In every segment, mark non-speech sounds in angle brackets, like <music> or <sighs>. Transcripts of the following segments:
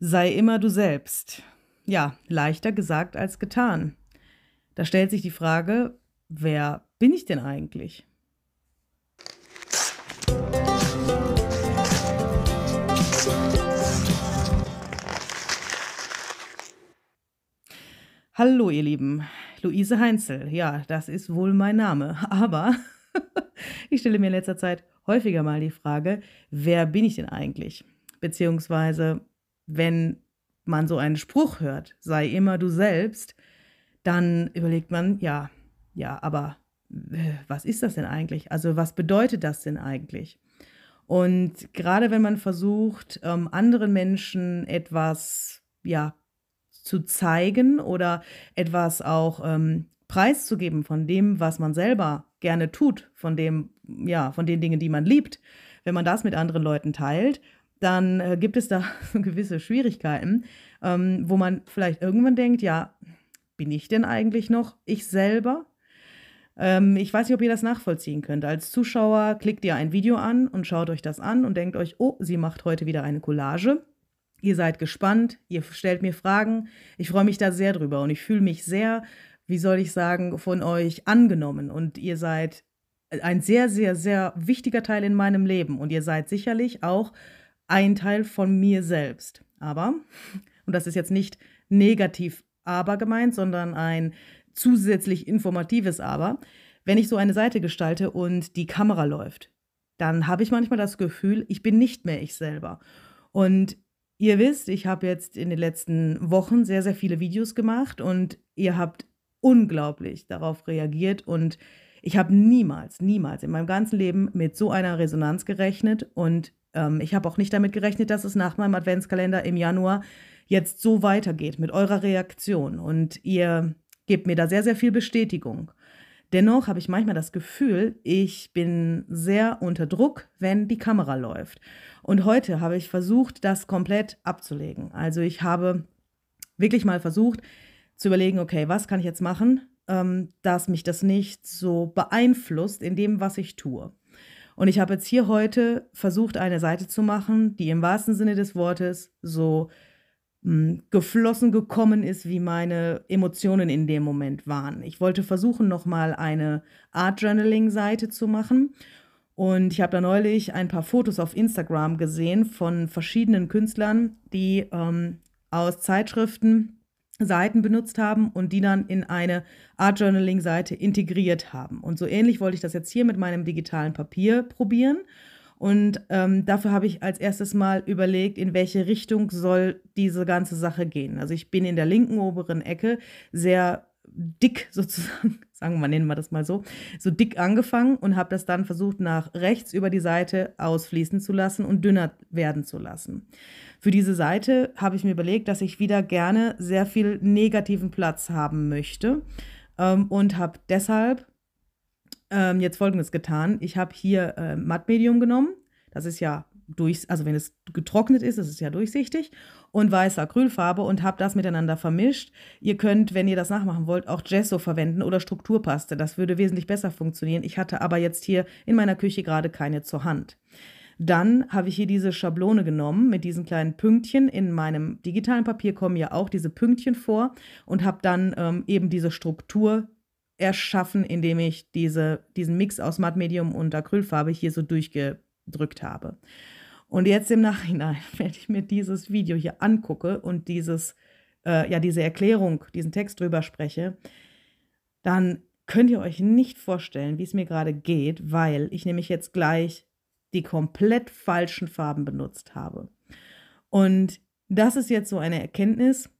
Sei immer du selbst. Ja, leichter gesagt als getan. Da stellt sich die Frage, wer bin ich denn eigentlich? Hallo ihr Lieben, Luise Heinzel. Ja, das ist wohl mein Name, aber <laughs> ich stelle mir in letzter Zeit häufiger mal die Frage, wer bin ich denn eigentlich? Beziehungsweise, wenn man so einen Spruch hört, sei immer du selbst, dann überlegt man, ja, ja, aber äh, was ist das denn eigentlich? Also was bedeutet das denn eigentlich? Und gerade wenn man versucht, ähm, anderen Menschen etwas ja, zu zeigen oder etwas auch ähm, preiszugeben von dem, was man selber gerne tut, von dem, ja, von den Dingen, die man liebt, wenn man das mit anderen Leuten teilt, dann äh, gibt es da <laughs> gewisse Schwierigkeiten, ähm, wo man vielleicht irgendwann denkt, ja, bin ich denn eigentlich noch ich selber? Ähm, ich weiß nicht, ob ihr das nachvollziehen könnt. Als Zuschauer klickt ihr ein Video an und schaut euch das an und denkt euch, oh, sie macht heute wieder eine Collage. Ihr seid gespannt, ihr stellt mir Fragen. Ich freue mich da sehr drüber und ich fühle mich sehr, wie soll ich sagen, von euch angenommen und ihr seid äh, ein sehr, sehr, sehr wichtiger Teil in meinem Leben und ihr seid sicherlich auch ein Teil von mir selbst. Aber, und das ist jetzt nicht negativ aber gemeint, sondern ein zusätzlich informatives Aber, wenn ich so eine Seite gestalte und die Kamera läuft, dann habe ich manchmal das Gefühl, ich bin nicht mehr ich selber. Und ihr wisst, ich habe jetzt in den letzten Wochen sehr, sehr viele Videos gemacht und ihr habt unglaublich darauf reagiert und ich habe niemals, niemals in meinem ganzen Leben mit so einer Resonanz gerechnet und ähm, ich habe auch nicht damit gerechnet, dass es nach meinem Adventskalender im Januar jetzt so weitergeht mit eurer Reaktion. Und ihr gebt mir da sehr, sehr viel Bestätigung. Dennoch habe ich manchmal das Gefühl, ich bin sehr unter Druck, wenn die Kamera läuft. Und heute habe ich versucht, das komplett abzulegen. Also ich habe wirklich mal versucht zu überlegen, okay, was kann ich jetzt machen, ähm, dass mich das nicht so beeinflusst in dem, was ich tue. Und ich habe jetzt hier heute versucht, eine Seite zu machen, die im wahrsten Sinne des Wortes so mh, hm, geflossen gekommen ist, wie meine Emotionen in dem Moment waren. Ich wollte versuchen, nochmal eine Art Journaling-Seite zu machen. Und ich habe da neulich ein paar Fotos auf Instagram gesehen von verschiedenen Künstlern, die ähm, aus Zeitschriften Seiten benutzt haben und die dann in eine Art Journaling-Seite integriert haben. Und so ähnlich wollte ich das jetzt hier mit meinem digitalen Papier probieren. Und ähm, dafür habe ich als erstes mal überlegt, in welche Richtung soll diese ganze Sache gehen. Also ich bin in der linken oberen Ecke sehr dick sozusagen, <laughs> sagen wir mal, nennen wir das mal so, so dick angefangen und habe das dann versucht, nach rechts über die Seite ausfließen zu lassen und dünner werden zu lassen. Für diese Seite habe ich mir überlegt, dass ich wieder gerne sehr viel negativen Platz haben möchte ähm, und habe deshalb ähm, jetzt Folgendes getan. Ich habe hier äh, Medium genommen. Das ist ja durch, also wenn es getrocknet ist, ist es ja durchsichtig, und weiße Acrylfarbe und habe das miteinander vermischt. Ihr könnt, wenn ihr das nachmachen wollt, auch Gesso verwenden oder Strukturpaste. Das würde wesentlich besser funktionieren. Ich hatte aber jetzt hier in meiner Küche gerade keine zur Hand. Dann habe ich hier diese Schablone genommen mit diesen kleinen Pünktchen. In meinem digitalen Papier kommen ja auch diese Pünktchen vor und habe dann ähm, eben diese Struktur erschaffen, indem ich diese, diesen Mix aus Mattmedium und Acrylfarbe hier so durchgedrückt habe. Und jetzt im Nachhinein, <laughs> wenn ich mir dieses Video hier angucke und dieses, äh, ja, diese Erklärung, diesen Text drüber spreche, dann könnt ihr euch nicht vorstellen, wie es mir gerade geht, weil ich nämlich jetzt gleich die komplett falschen Farben benutzt habe. Und das ist jetzt so eine Erkenntnis.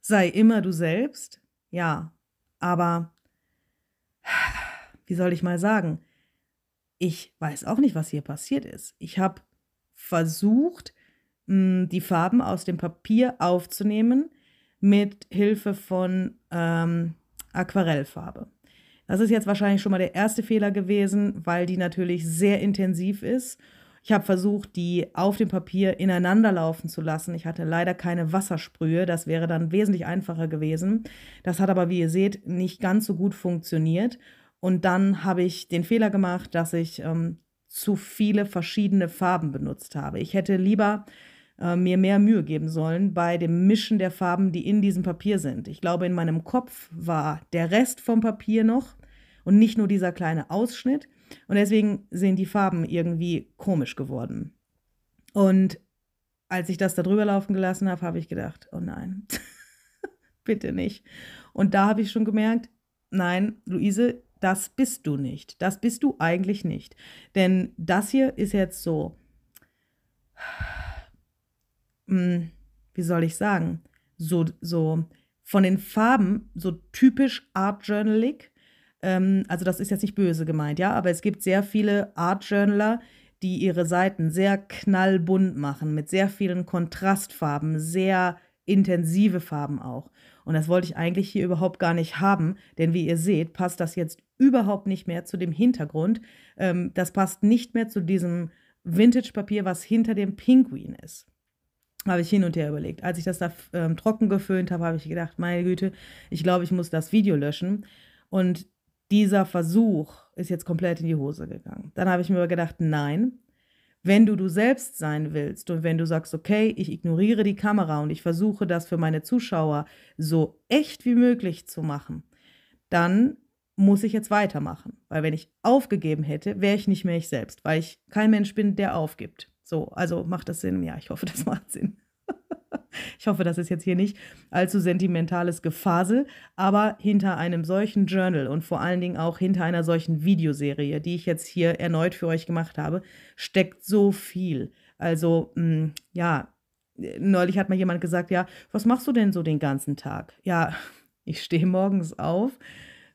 Sei immer du selbst, ja, aber <sighs> wie soll ich mal sagen? ich weiß auch nicht, was hier passiert ist. Ich habe versucht, hm, die Farben aus dem Papier aufzunehmen mit Hilfe von ähm, Aquarellfarbe. Das ist jetzt wahrscheinlich schon mal der erste Fehler gewesen, weil die natürlich sehr intensiv ist. Ich habe versucht, die auf dem Papier ineinander laufen zu lassen. Ich hatte leider keine Wassersprühe, das wäre dann wesentlich einfacher gewesen. Das hat aber, wie ihr seht, nicht ganz so gut funktioniert. Und dann habe ich den Fehler gemacht, dass ich ähm, zu viele verschiedene Farben benutzt habe. Ich hätte lieber äh, mir mehr Mühe geben sollen bei dem Mischen der Farben, die in diesem Papier sind. Ich glaube, in meinem Kopf war der Rest vom Papier noch und nicht nur dieser kleine Ausschnitt. Und deswegen sind die Farben irgendwie komisch geworden. Und als ich das da drüber laufen gelassen habe, habe ich gedacht, oh nein, <laughs> bitte nicht. Und da habe ich schon gemerkt, nein, Luise, das bist du nicht. Das bist du eigentlich nicht. Denn das hier ist jetzt so, <sighs> mm, wie soll ich sagen, so, so von den Farben, so typisch Art Journalig. Ähm, also das ist jetzt nicht böse gemeint, ja, aber es gibt sehr viele Art Journaler, die ihre Seiten sehr knallbunt machen, mit sehr vielen Kontrastfarben, sehr intensive Farben auch. Und das wollte ich eigentlich hier überhaupt gar nicht haben, denn wie ihr seht, passt das jetzt überhaupt nicht mehr zu dem Hintergrund. Ähm, das passt nicht mehr zu diesem Vintage-Papier, was hinter dem Pinguin ist. Habe ich hin und her überlegt. Als ich das da ähm, trocken geföhnt habe, habe ich gedacht, meine Güte, ich glaube, ich muss das Video löschen. Und dieser Versuch ist jetzt komplett in die Hose gegangen. Dann habe ich mir aber gedacht, nein, wenn du du selbst sein willst und wenn du sagst, okay, ich ignoriere die Kamera und ich versuche das für meine Zuschauer so echt wie möglich zu machen, dann muss ich jetzt weitermachen. Weil wenn ich aufgegeben hätte, wäre ich nicht mehr ich selbst, weil ich kein Mensch bin, der aufgibt. So, also macht das Sinn? Ja, ich hoffe, das <laughs> macht Sinn ich hoffe, das ist jetzt hier nicht allzu sentimentales Gefasel, aber hinter einem solchen Journal und vor allen Dingen auch hinter einer solchen Videoserie, die ich jetzt hier erneut für euch gemacht habe, steckt so viel. Also, mh, mm, ja, neulich hat mir jemand gesagt, ja, was machst du denn so den ganzen Tag? Ja, <laughs> ich stehe morgens auf,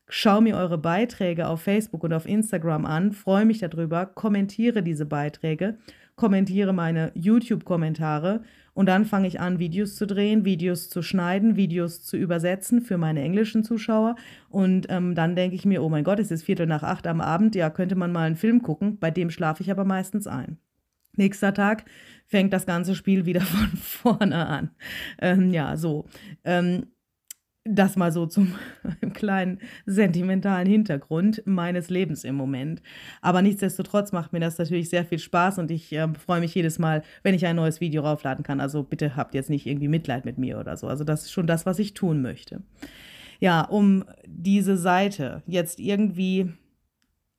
schaue mir eure Beiträge auf Facebook und auf Instagram an, freue mich darüber, kommentiere diese Beiträge kommentiere meine YouTube-Kommentare und dann fange ich an, Videos zu drehen, Videos zu schneiden, Videos zu übersetzen für meine englischen Zuschauer. Und ähm, dann denke ich mir, oh mein Gott, es ist Viertel nach acht am Abend, ja, könnte man mal einen Film gucken, bei dem schlafe ich aber meistens ein. Nächster Tag fängt das ganze Spiel wieder <laughs> von vorne an. Ähm, ja, so. Ähm, das mal so zum <laughs> kleinen sentimentalen Hintergrund meines Lebens im Moment. Aber nichtsdestotrotz macht mir das natürlich sehr viel Spaß und ich äh, freue mich jedes Mal, wenn ich ein neues Video raufladen kann. Also bitte habt jetzt nicht irgendwie Mitleid mit mir oder so. Also das ist schon das, was ich tun möchte. Ja, um diese Seite jetzt irgendwie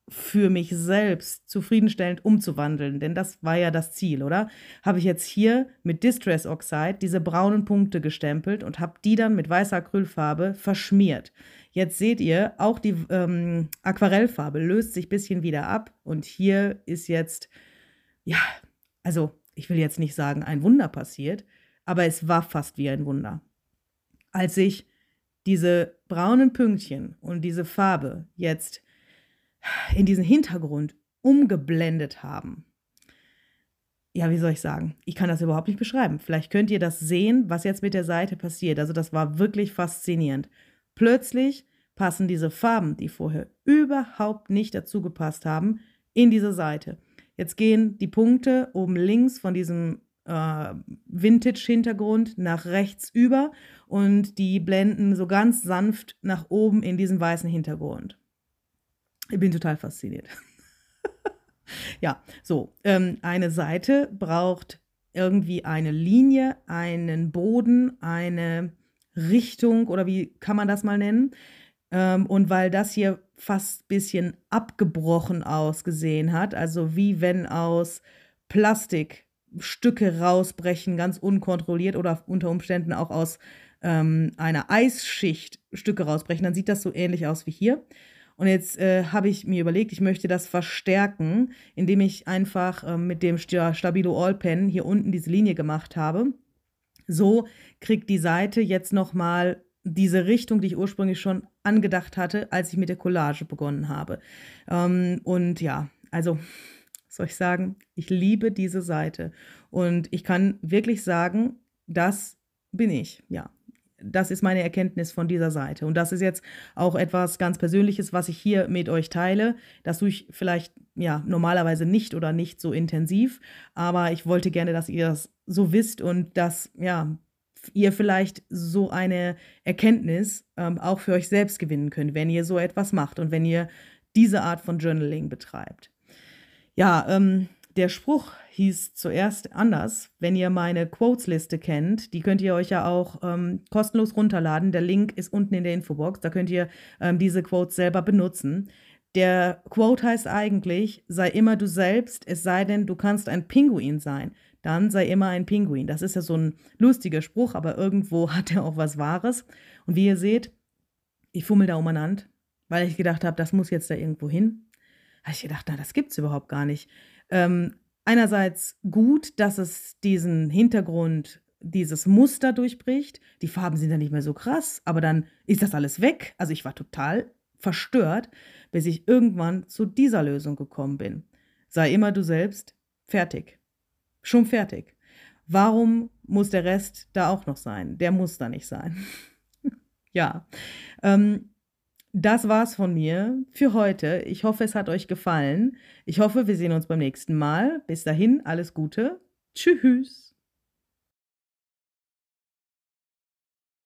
für mich selbst zufriedenstellend umzuwandeln, denn das war ja das Ziel, oder? Habe ich jetzt hier mit Distress Oxide diese braunen Punkte gestempelt und habe die dann mit weißer Acrylfarbe verschmiert. Jetzt seht ihr, auch die ähm, Aquarellfarbe löst sich ein bisschen wieder ab und hier ist jetzt, ja, also ich will jetzt nicht sagen, ein Wunder passiert, aber es war fast wie ein Wunder. Als ich diese braunen Pünktchen und diese Farbe jetzt in diesen Hintergrund umgeblendet haben. Ja, wie soll ich sagen? Ich kann das überhaupt nicht beschreiben. Vielleicht könnt ihr das sehen, was jetzt mit der Seite passiert. Also das war wirklich faszinierend. Plötzlich passen diese Farben, die vorher überhaupt nicht dazu gepasst haben, in diese Seite. Jetzt gehen die Punkte oben links von diesem äh, Vintage-Hintergrund nach rechts über und die blenden so ganz sanft nach oben in diesen weißen Hintergrund. Ich bin total fasziniert. <laughs> ja, so, ähm, eine Seite braucht irgendwie eine Linie, einen Boden, eine Richtung oder wie kann man das mal nennen? Ähm, und weil das hier fast ein bisschen abgebrochen ausgesehen hat, also wie wenn aus Plastik Stücke rausbrechen, ganz unkontrolliert oder unter Umständen auch aus ähm, einer Eisschicht Stücke rausbrechen, dann sieht das so ähnlich aus wie hier. Und jetzt äh, habe ich mir überlegt, ich möchte das verstärken, indem ich einfach äh, mit dem Stabilo All Pen hier unten diese Linie gemacht habe. So kriegt die Seite jetzt nochmal diese Richtung, die ich ursprünglich schon angedacht hatte, als ich mit der Collage begonnen habe. Ähm, und ja, also soll ich sagen, ich liebe diese Seite. Und ich kann wirklich sagen, das bin ich, ja das ist meine Erkenntnis von dieser Seite. Und das ist jetzt auch etwas ganz Persönliches, was ich hier mit euch teile. Das tue ich vielleicht ja normalerweise nicht oder nicht so intensiv, aber ich wollte gerne, dass ihr das so wisst und dass ja ihr vielleicht so eine Erkenntnis ähm, auch für euch selbst gewinnen könnt, wenn ihr so etwas macht und wenn ihr diese Art von Journaling betreibt. Ja, ähm, der Spruch hieß zuerst anders. Wenn ihr meine Quotes-Liste kennt, die könnt ihr euch ja auch ähm, kostenlos runterladen. Der Link ist unten in der Infobox. Da könnt ihr ähm, diese Quotes selber benutzen. Der Quote heißt eigentlich, sei immer du selbst, es sei denn, du kannst ein Pinguin sein. Dann sei immer ein Pinguin. Das ist ja so ein lustiger Spruch, aber irgendwo <laughs> hat er auch was Wahres. Und wie ihr seht, ich fummel da umeinander, weil ich gedacht habe, das muss jetzt da irgendwo hin. Habe ich gedacht, na, das es überhaupt gar nicht. Ähm, einerseits gut, dass es diesen Hintergrund, dieses Muster durchbricht. Die Farben sind dann nicht mehr so krass, aber dann ist das alles weg. Also ich war total verstört, bis ich irgendwann zu dieser Lösung gekommen bin. Sei immer du selbst, fertig. Schon fertig. Warum muss der Rest da auch noch sein? Der muss da nicht sein. <laughs> ja. Ähm, das war's von mir für heute. Ich hoffe, es hat euch gefallen. Ich hoffe, wir sehen uns beim nächsten Mal. Bis dahin, alles Gute. Tschüss.